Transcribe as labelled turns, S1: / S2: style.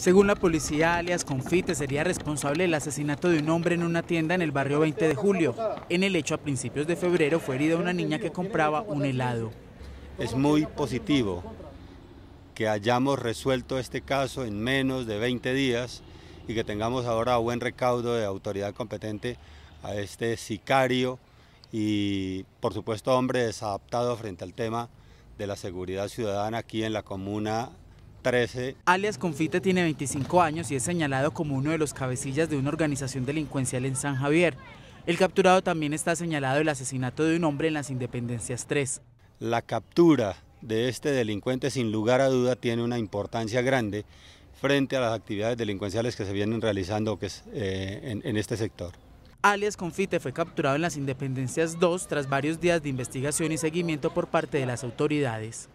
S1: Según la policía, alias Confite sería responsable del asesinato de un hombre en una tienda en el barrio 20 de Julio. En el hecho, a principios de febrero, fue herida una niña que compraba un helado.
S2: Es muy positivo que hayamos resuelto este caso en menos de 20 días y que tengamos ahora buen recaudo de autoridad competente a este sicario y, por supuesto, hombre desadaptado frente al tema de la seguridad ciudadana aquí en la comuna Alias Confite
S1: tiene 25 años y es señalado como uno de los cabecillas de una organización delincuencial en San Javier. El capturado también está señalado el asesinato de un hombre en las Independencias 3.
S2: La captura de este delincuente sin lugar a duda tiene una importancia grande frente a las actividades delincuenciales que se vienen realizando eh, en, en este sector
S1: alias Confite, fue capturado en las Independencias 2 tras varios días de investigación y seguimiento por parte de las autoridades.